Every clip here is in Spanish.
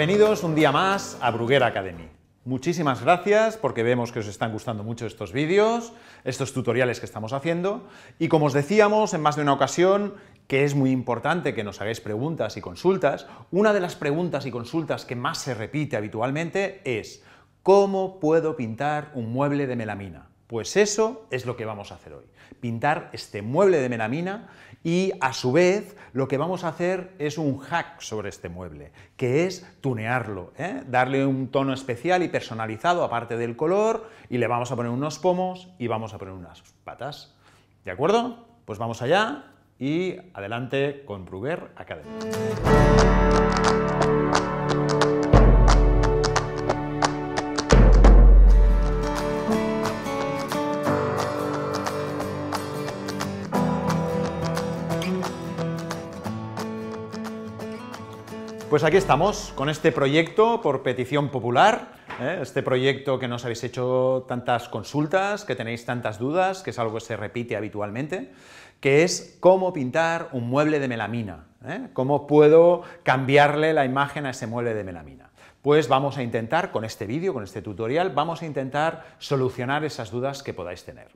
bienvenidos un día más a Bruguera Academy. Muchísimas gracias porque vemos que os están gustando mucho estos vídeos, estos tutoriales que estamos haciendo y como os decíamos en más de una ocasión que es muy importante que nos hagáis preguntas y consultas, una de las preguntas y consultas que más se repite habitualmente es ¿cómo puedo pintar un mueble de melamina? Pues eso es lo que vamos a hacer hoy, pintar este mueble de melamina y a su vez lo que vamos a hacer es un hack sobre este mueble, que es tunearlo, ¿eh? darle un tono especial y personalizado aparte del color y le vamos a poner unos pomos y vamos a poner unas patas. ¿De acuerdo? Pues vamos allá y adelante con Bruguer Academy. Pues aquí estamos con este proyecto por petición popular, ¿eh? este proyecto que nos habéis hecho tantas consultas, que tenéis tantas dudas, que es algo que se repite habitualmente, que es cómo pintar un mueble de melamina, ¿eh? cómo puedo cambiarle la imagen a ese mueble de melamina. Pues vamos a intentar, con este vídeo, con este tutorial, vamos a intentar solucionar esas dudas que podáis tener.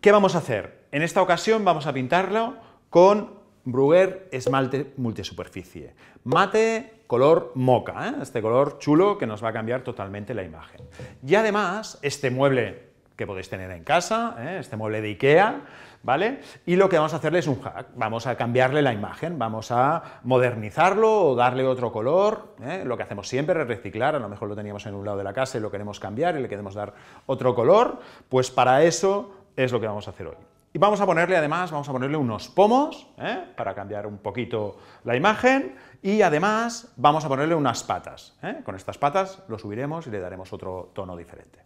¿Qué vamos a hacer? En esta ocasión vamos a pintarlo con Bruguer esmalte multisuperficie. Mate color moca, ¿eh? este color chulo que nos va a cambiar totalmente la imagen. Y además, este mueble que podéis tener en casa, ¿eh? este mueble de Ikea, ¿vale? Y lo que vamos a hacerle es un hack, vamos a cambiarle la imagen, vamos a modernizarlo o darle otro color, ¿eh? lo que hacemos siempre es reciclar, a lo mejor lo teníamos en un lado de la casa y lo queremos cambiar y le queremos dar otro color, pues para eso es lo que vamos a hacer hoy. Y vamos a ponerle además, vamos a ponerle unos pomos, ¿eh? para cambiar un poquito la imagen, y además vamos a ponerle unas patas. ¿eh? Con estas patas lo subiremos y le daremos otro tono diferente.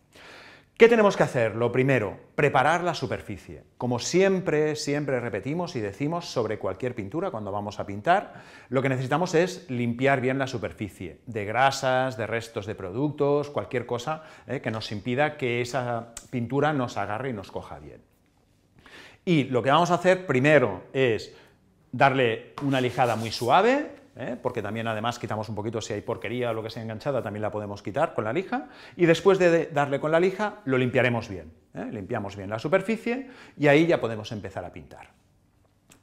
¿Qué tenemos que hacer? Lo primero, preparar la superficie. Como siempre, siempre repetimos y decimos sobre cualquier pintura cuando vamos a pintar, lo que necesitamos es limpiar bien la superficie de grasas, de restos de productos, cualquier cosa ¿eh? que nos impida que esa pintura nos agarre y nos coja bien. Y lo que vamos a hacer primero es darle una lijada muy suave, ¿eh? porque también además quitamos un poquito si hay porquería o lo que sea enganchada, también la podemos quitar con la lija, y después de darle con la lija lo limpiaremos bien, ¿eh? limpiamos bien la superficie y ahí ya podemos empezar a pintar.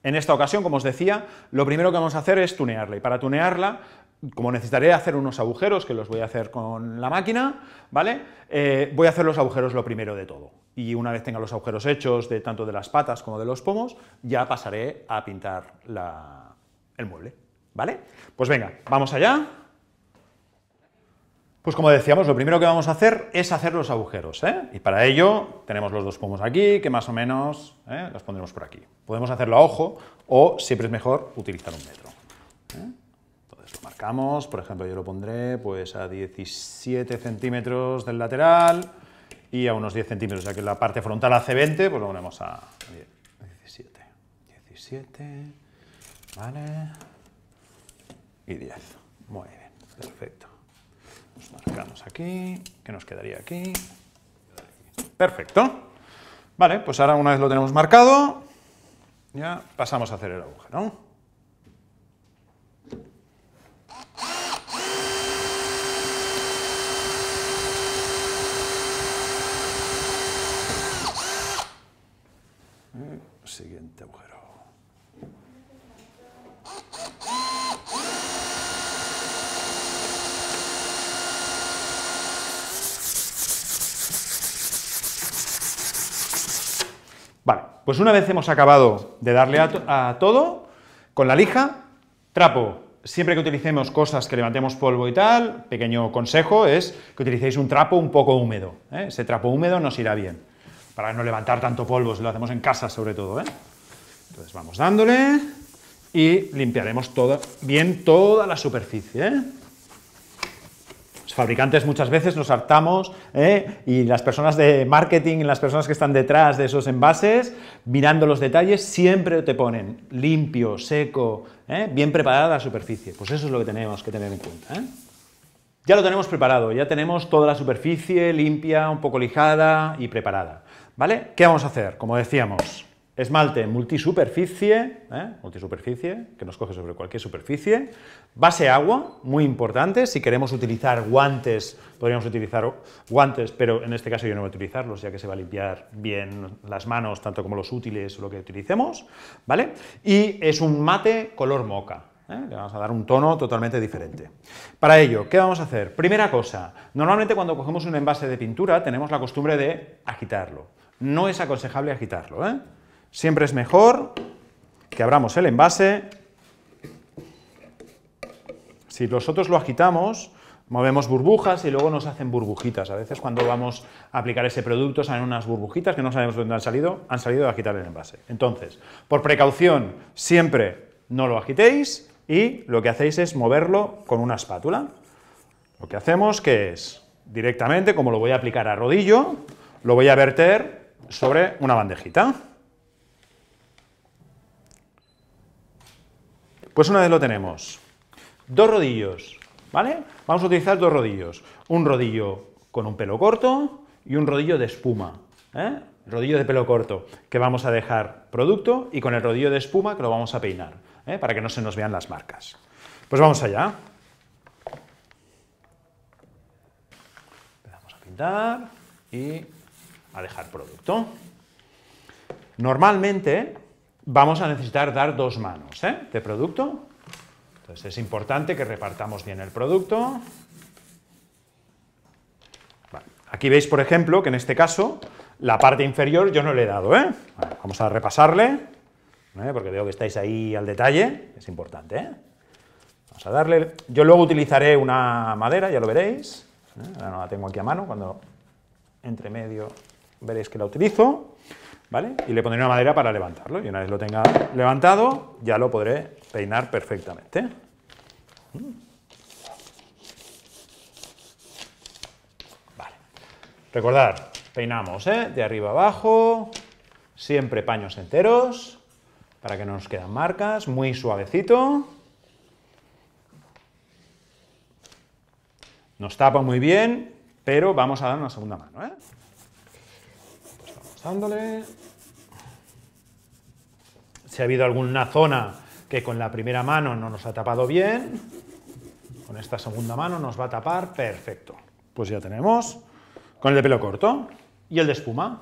En esta ocasión, como os decía, lo primero que vamos a hacer es tunearla, y para tunearla como necesitaré hacer unos agujeros, que los voy a hacer con la máquina, ¿vale? Eh, voy a hacer los agujeros lo primero de todo. Y una vez tenga los agujeros hechos, de tanto de las patas como de los pomos, ya pasaré a pintar el mueble, ¿vale? Pues venga, vamos allá. Pues como decíamos, lo primero que vamos a hacer es hacer los agujeros, ¿eh? Y para ello tenemos los dos pomos aquí, que más o menos ¿eh? los pondremos por aquí. Podemos hacerlo a ojo, o siempre es mejor utilizar un metro por ejemplo, yo lo pondré pues a 17 centímetros del lateral y a unos 10 centímetros, ya que la parte frontal hace 20, pues lo ponemos a 17, 17, vale, y 10, muy bien, perfecto. Nos marcamos aquí, que nos quedaría aquí, perfecto. Vale, pues ahora una vez lo tenemos marcado, ya pasamos a hacer el agujero. Mm, siguiente agujero. Vale, pues una vez hemos acabado de darle a, todo, con la lija, trapo, siempre que utilicemos cosas que levantemos polvo y tal, pequeño consejo es que utilicéis un trapo un poco húmedo. ¿eh? Ese trapo húmedo nos irá bien para no levantar tanto polvo si lo hacemos en casa sobre todo. ¿eh? Entonces vamos dándole y limpiaremos bien toda la superficie. ¿eh? Los fabricantes muchas veces nos hartamos ¿eh? y las personas de marketing, las personas que están detrás de esos envases, mirando los detalles, siempre te ponen limpio, seco, bien preparada la superficie. Pues eso es lo que tenemos que tener en cuenta. Ya lo tenemos preparado, ya tenemos toda la superficie limpia, un poco lijada y preparada. ¿Vale? ¿Qué vamos a hacer? Como decíamos, esmalte multisuperficie, ¿eh? multisuperficie, que nos coge sobre cualquier superficie, base agua, muy importante, si queremos utilizar guantes, podríamos utilizar guantes, pero en este caso yo no voy a utilizarlos, ya que se va a limpiar bien las manos, tanto como los útiles o lo que utilicemos, ¿vale? Y es un mate color moca, ¿eh? le vamos a dar un tono totalmente diferente. Para ello, ¿qué vamos a hacer? Primera cosa, normalmente cuando cogemos un envase de pintura tenemos la costumbre de agitarlo no es aconsejable agitarlo. ¿eh? Siempre es mejor que abramos el envase. Si nosotros lo agitamos, movemos burbujas y luego nos hacen burbujitas. A veces cuando vamos a aplicar ese producto salen unas burbujitas que no sabemos dónde han salido, han salido de agitar el envase. Entonces, por precaución, siempre no lo agitéis y lo que hacéis es moverlo con una espátula. Lo que hacemos que es directamente, como lo voy a aplicar a rodillo, lo voy a verter sobre una bandejita. Pues una vez lo tenemos. Dos rodillos, ¿vale? Vamos a utilizar dos rodillos. Un rodillo con un pelo corto y un rodillo de espuma. ¿eh? Rodillo de pelo corto que vamos a dejar producto y con el rodillo de espuma que lo vamos a peinar ¿eh? para que no se nos vean las marcas. Pues vamos allá. Empezamos a pintar y a dejar producto. Normalmente vamos a necesitar dar dos manos ¿eh? de producto. Entonces es importante que repartamos bien el producto. Aquí veis, por ejemplo, que en este caso la parte inferior yo no le he dado. ¿eh? vamos a repasarle, ¿eh? porque veo que estáis ahí al detalle, es importante. ¿eh? Vamos a darle... Yo luego utilizaré una madera, ya lo veréis. no la tengo aquí a mano, cuando entre medio veréis que la utilizo, ¿vale? Y le pondré una madera para levantarlo. Y una vez lo tenga levantado, ya lo podré peinar perfectamente. Mm. Vale. Recordad, peinamos ¿eh? de arriba abajo, siempre paños enteros, para que no nos quedan marcas, muy suavecito. Nos tapa muy bien, pero vamos a dar una segunda mano. ¿eh? Si ha habido alguna zona que con la primera mano no nos ha tapado bien, con esta segunda mano nos va a tapar perfecto. Pues ya tenemos. Con el de pelo corto y el de espuma.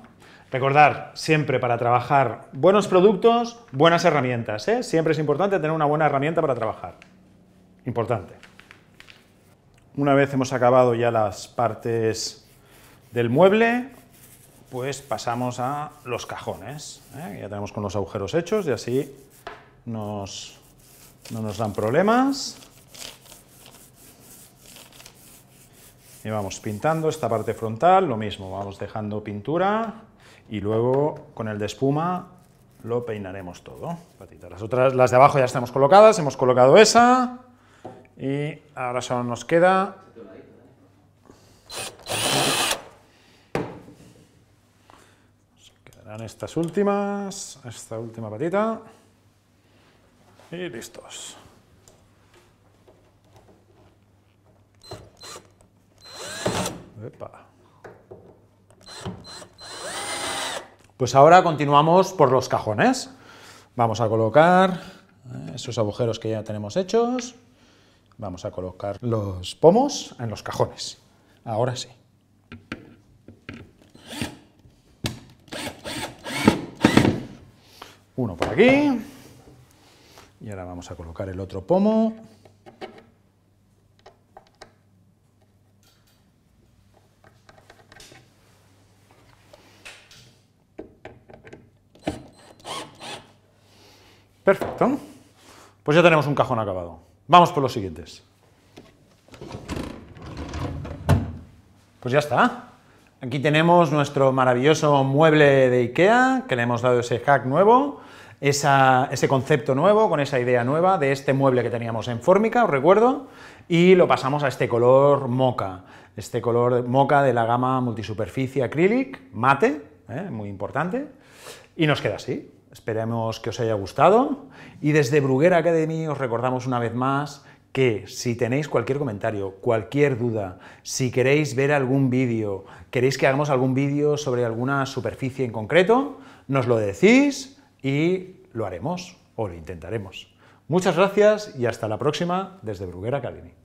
Recordar siempre para trabajar buenos productos, buenas herramientas. ¿eh? Siempre es importante tener una buena herramienta para trabajar. Importante. Una vez hemos acabado ya las partes del mueble, pues pasamos a los cajones. ¿eh? Ya tenemos con los agujeros hechos y así nos, no nos dan problemas. Y vamos pintando esta parte frontal, lo mismo, vamos dejando pintura y luego con el de espuma lo peinaremos todo. Las otras, las de abajo ya estamos colocadas, hemos colocado esa y ahora solo nos queda estas últimas, esta última patita. Y listos. Pues ahora continuamos por los cajones. Vamos a colocar eh, esos agujeros que ya tenemos hechos. Vamos a colocar los pomos en los cajones. Ahora sí. Uno por aquí. Y ahora vamos a colocar el otro pomo. Perfecto. Pues ya tenemos un cajón acabado. Vamos por los siguientes. Pues ya está. Aquí tenemos nuestro maravilloso mueble de IKEA, que le hemos dado ese hack nuevo ese concepto nuevo, con esa idea nueva de este mueble que teníamos en fórmica, os recuerdo, y lo pasamos a este color moca, este color moca de la gama multisuperficie acrílic, mate, eh, muy importante, y nos queda así. Esperemos que os haya gustado y desde Bruguera Academy os recordamos una vez más que si tenéis cualquier comentario, cualquier duda, si queréis ver algún vídeo, queréis que hagamos algún vídeo sobre alguna superficie en concreto, nos lo decís, y lo haremos o lo intentaremos. Muchas gracias y hasta la próxima desde Bruguera Academy.